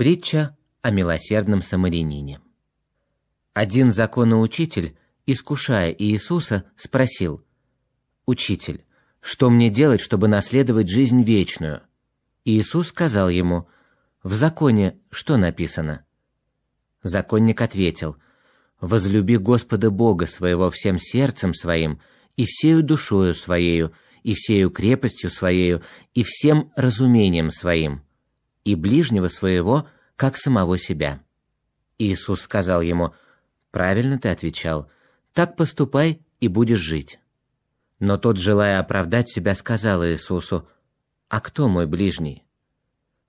Притча о милосердном самарянине. Один законоучитель, искушая Иисуса, спросил, «Учитель, что мне делать, чтобы наследовать жизнь вечную?» Иисус сказал ему, «В законе что написано?» Законник ответил, «Возлюби Господа Бога своего всем сердцем своим, и всею душою своею, и всею крепостью своею, и всем разумением своим» и ближнего своего, как самого себя». Иисус сказал ему, «Правильно ты отвечал, так поступай и будешь жить». Но тот, желая оправдать себя, сказал Иисусу, «А кто мой ближний?»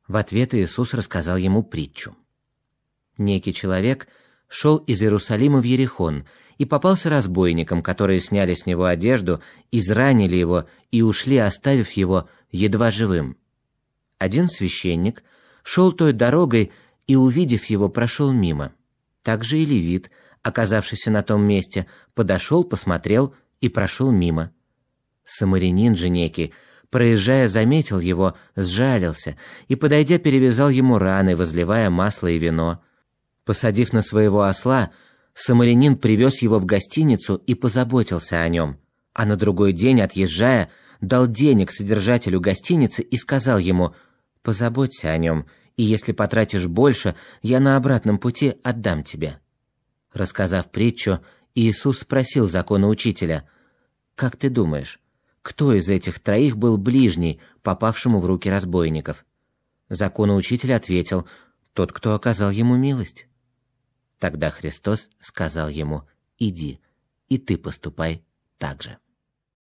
В ответ Иисус рассказал ему притчу. Некий человек шел из Иерусалима в Ерехон и попался разбойникам, которые сняли с него одежду, изранили его и ушли, оставив его едва живым. Один священник шел той дорогой и, увидев его, прошел мимо. Также и левит, оказавшийся на том месте, подошел, посмотрел и прошел мимо. Самарянин же некий, проезжая, заметил его, сжалился и, подойдя, перевязал ему раны, возливая масло и вино. Посадив на своего осла, самарянин привез его в гостиницу и позаботился о нем, а на другой день, отъезжая, дал денег содержателю гостиницы и сказал ему – Позаботься о нем, и если потратишь больше, я на обратном пути отдам тебе». Рассказав притчу, Иисус спросил законоучителя, «Как ты думаешь, кто из этих троих был ближний, попавшему в руки разбойников?» Законоучитель ответил, «Тот, кто оказал ему милость». Тогда Христос сказал ему, «Иди, и ты поступай так же».